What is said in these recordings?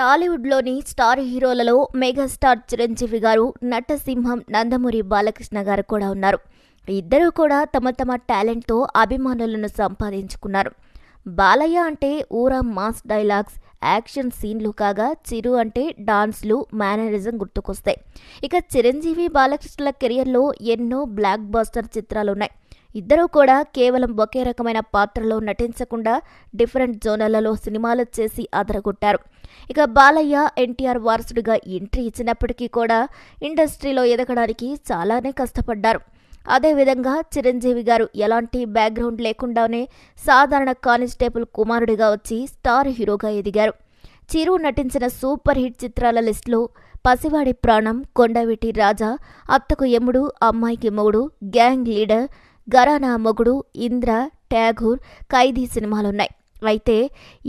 టాలీవుడ్లోని star హీరోలలో megastar Chiranjeevi garu నటసింహం నందమూరి బాలకృష్ణ గారు కూడా ఉన్నారు ఇద్దరూ కూడా తమ తమ టాలెంట్తో అభిమానులను సంపాదించుకున్నారు బాలయ్య అంటే ఊరా మాస్ డైలాగ్స్ యాక్షన్ సీన్లు కాగా చిరు అంటే డాన్స్లు మేనరిజం గుర్తుకొస్తాయి ఇక చిరంజీవి బాలకృష్ణల కెరియర్లో ఎన్నో బ్లాక్ బాస్టర్ చిత్రాలున్నాయి ఇద్దరూ కూడా కేవలం ఒకే రకమైన పాత్రలో నటించకుండా డిఫరెంట్ జోనర్లలో సినిమాలు చేసి అదరగొట్టారు ఇక బాలయ్య ఎన్టీఆర్ వారసుడిగా ఎంట్రీ ఇచ్చినప్పటికీ కూడా ఇండస్ట్రీలో ఎదగడానికి చాలానే కష్టపడ్డారు అదేవిధంగా చిరంజీవి గారు ఎలాంటి బ్యాక్గ్రౌండ్ లేకుండానే సాధారణ కానిస్టేబుల్ కుమారుడిగా వచ్చి స్టార్ హీరోగా ఎదిగారు చిరు నటించిన సూపర్ హిట్ చిత్రాల లిస్టులో పసివాడి ప్రాణం కొండవిటి రాజా అత్తకు ఎముడు అమ్మాయికి మొగుడు గ్యాంగ్ లీడర్ గరానా మొగుడు ఇంద్ర ట్యాగూర్ ఖైదీ సినిమాలున్నాయి అయితే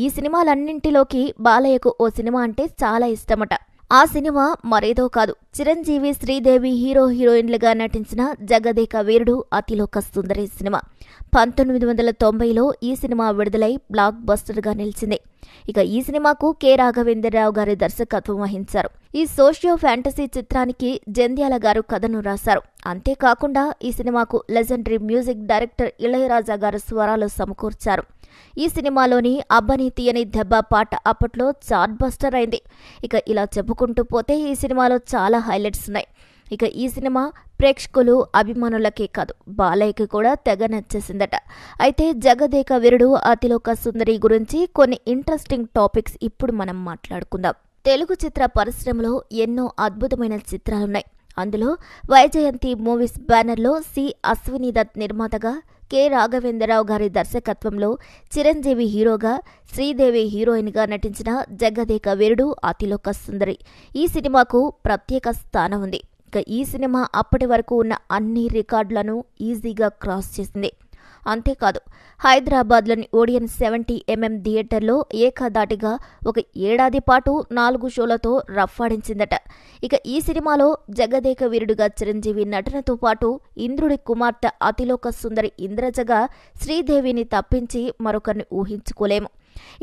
ఈ సినిమాలన్నింటిలోకి బాలయ్యకు ఓ సినిమా అంటే చాలా ఇష్టమట ఆ సినిమా మరేదో కాదు చిరంజీవి శ్రీదేవి హీరో హీరోయిన్లుగా నటించిన జగదేక వీరుడు అతిలోక సుందరి సినిమా పంతొమ్మిది వందల తొంభైలో ఈ సినిమా విడుదలై బ్లాక్ బస్టర్గా నిలిచింది ఇక ఈ సినిమాకు కె రాఘవేంద్రరావు గారి దర్శకత్వం వహించారు ఈ సోషియో ఫ్యాంటసీ చిత్రానికి జంధ్యాల గారు కథను రాశారు అంతేకాకుండా ఈ సినిమాకు లెజెండరీ మ్యూజిక్ డైరెక్టర్ ఇళయరాజా గారు స్వరాలు సమకూర్చారు ఈ సినిమాలోని అబ్బని తీయని దెబ్బ పాట అప్పట్లో చాట్ బస్టర్ అయింది ఇక ఇలా చెప్పుకుంటూ పోతే ఈ సినిమాలో చాలా హైలైట్స్ ఉన్నాయి ఇక ఈ సినిమా ప్రేక్షకులు అభిమానులకే కాదు బాలయ్యకి కూడా తెగ నచ్చేసిందట అయితే జగదేక వీరుడు అతిలోక సుందరి గురించి కొన్ని ఇంట్రెస్టింగ్ టాపిక్స్ ఇప్పుడు మనం మాట్లాడుకుందాం తెలుగు చిత్ర పరిశ్రమలో ఎన్నో అద్భుతమైన చిత్రాలున్నాయి అందులో వైజయంతి మూవీస్ బ్యానర్లో సి అశ్విని దత్ నిర్మాతగా కె రాఘవేంద్రరావు గారి దర్శకత్వంలో చిరంజీవి హీరోగా శ్రీదేవి హీరోయిన్గా నటించిన జగదేక వీరుడు అతిలోక సుందరి ఈ సినిమాకు ప్రత్యేక స్థానం ఉంది ఇక ఈ సినిమా అప్పటి వరకు ఉన్న అన్ని రికార్డులను ఈజీగా క్రాస్ చేసింది అంతేకాదు హైదరాబాద్లోని ఓడియన్ సెవెంటీ ఎంఎం థియేటర్లో ఏకదాటిగా ఒక ఏడాది పాటు నాలుగు షోలతో రఫాడించిందట ఇక ఈ సినిమాలో జగదేక వీరుడుగా చిరంజీవి నటనతో పాటు ఇంద్రుడి కుమార్తె అతిలోక సుందరి ఇంద్రజగా శ్రీదేవిని తప్పించి మరొకరిని ఊహించుకోలేము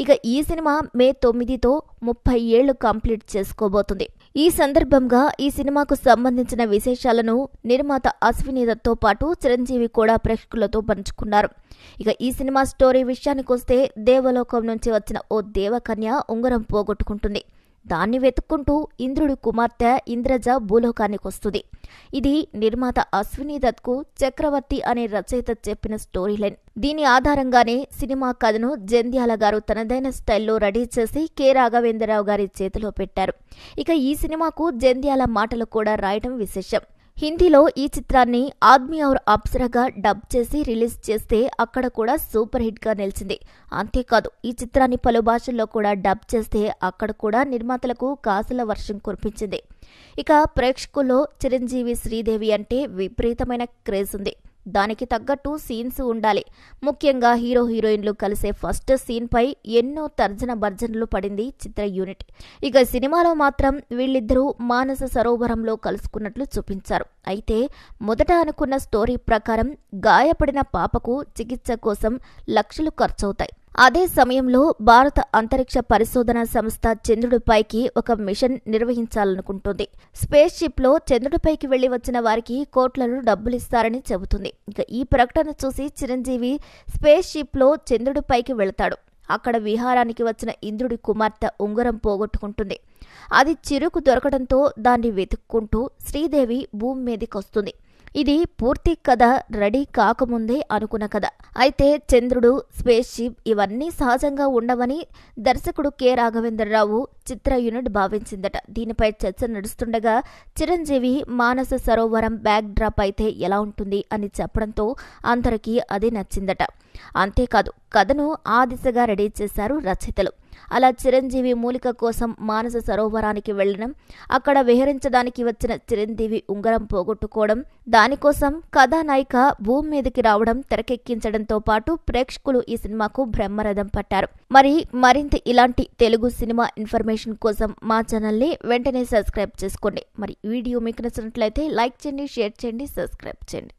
ఇక ఈ సినిమా మే తొమ్మిదితో ముప్పై ఏళ్లు కంప్లీట్ చేసుకోబోతుంది ఈ సందర్భంగా ఈ సినిమాకు సంబంధించిన విశేషాలను నిర్మాత అశ్విని దత్తో పాటు చిరంజీవి కూడా ప్రేక్షకులతో పంచుకున్నారు ఇక ఈ సినిమా స్టోరీ విషయానికొస్తే దేవలోకం నుంచి వచ్చిన ఓ దేవకన్య ఉంగరం పోగొట్టుకుంటుంది దాన్ని వెతుక్కుంటూ ఇంద్రుడి కుమార్తె ఇంద్రజ భూలోకానికి వస్తుంది ఇది నిర్మాత అశ్విని దత్కు చక్రవర్తి అనే రచయిత చెప్పిన స్టోరీ లైన్ దీని ఆధారంగానే సినిమా కథను జంధ్యాల గారు తనదైన స్టైల్లో రెడీ చేసి కె రాఘవేంద్రరావు గారి చేతిలో పెట్టారు ఇక ఈ సినిమాకు జంధ్యాల మాటలు కూడా రాయటం విశేషం హిందీలో ఈ చిత్రాన్ని ఆద్మీ ఔర్ అప్సరగా డబ్ చేసి రిలీజ్ చేస్తే అక్కడ కూడా సూపర్ హిట్గా నిలిచింది అంతేకాదు ఈ చిత్రాన్ని పలు భాషల్లో కూడా డబ్ చేస్తే అక్కడ కూడా నిర్మాతలకు కాసుల వర్షం కురిపించింది ఇక ప్రేక్షకుల్లో చిరంజీవి శ్రీదేవి అంటే విపరీతమైన క్రేజ్ ఉంది దానికి తగ్గట్టు సీన్స్ ఉండాలి ముఖ్యంగా హీరో హీరోయిన్లు కలిసే ఫస్ట్ సీన్పై ఎన్నో తర్జన భర్జనలు పడింది చిత్ర యూనిట్ ఇక సినిమాలో మాత్రం వీళ్ళిద్దరూ మానస సరోవరంలో కలుసుకున్నట్లు చూపించారు అయితే మొదట అనుకున్న స్టోరీ ప్రకారం గాయపడిన పాపకు చికిత్స కోసం లక్షలు ఖర్చవుతాయి అదే సమయంలో భారత అంతరిక్ష పరిశోధన సంస్థ చంద్రుడిపైకి ఒక మిషన్ నిర్వహించాలనుకుంటుంది స్పేస్ షిప్ లో చంద్రుడిపైకి వెళ్లి వచ్చిన వారికి కోట్లను డబ్బులిస్తారని చెబుతుంది ఇక ఈ ప్రకటన చూసి చిరంజీవి స్పేస్ షిప్ లో చంద్రుడిపైకి వెళతాడు అక్కడ విహారానికి వచ్చిన ఇంద్రుడి కుమార్తె ఉంగరం పోగొట్టుకుంటుంది అది చిరుకు దొరకడంతో దాన్ని వెతుక్కుంటూ శ్రీదేవి భూమి మీదకొస్తుంది ఇది పూర్తి కథ రెడీ కాకముందే అనుకున్న కథ అయితే చంద్రుడు స్పేస్ షిప్ ఇవన్నీ సహజంగా ఉండవని దర్శకుడు కె రాఘవేంద్రరావు చిత్ర యూనిట్ భావించిందట దీనిపై చర్చ నడుస్తుండగా చిరంజీవి మానస సరోవరం బ్యాక్ డ్రాప్ అయితే ఎలా ఉంటుంది అని చెప్పడంతో అందరికీ అది నచ్చిందట అంతేకాదు కథను ఆ దిశగా రెడీ చేశారు రచయితలు అలా చిరంజీవి మూలిక కోసం మానస సరోవరానికి వెళ్ళడం అక్కడ విహరించడానికి వచ్చిన చిరంజీవి ఉంగరం పోగొట్టుకోవడం దానికోసం కథానాయిక భూమి మీదకి రావడం తెరకెక్కించడంతో పాటు ప్రేక్షకులు ఈ సినిమాకు బ్రహ్మరథం పట్టారు మరి మరింత ఇలాంటి తెలుగు సినిమా ఇన్ఫర్మేషన్ కోసం మా ఛానల్ని వెంటనే సబ్స్క్రైబ్ చేసుకోండి మరి వీడియో మీకు నచ్చినట్లయితే లైక్ చేయండి షేర్ చేయండి సబ్స్క్రైబ్ చేయండి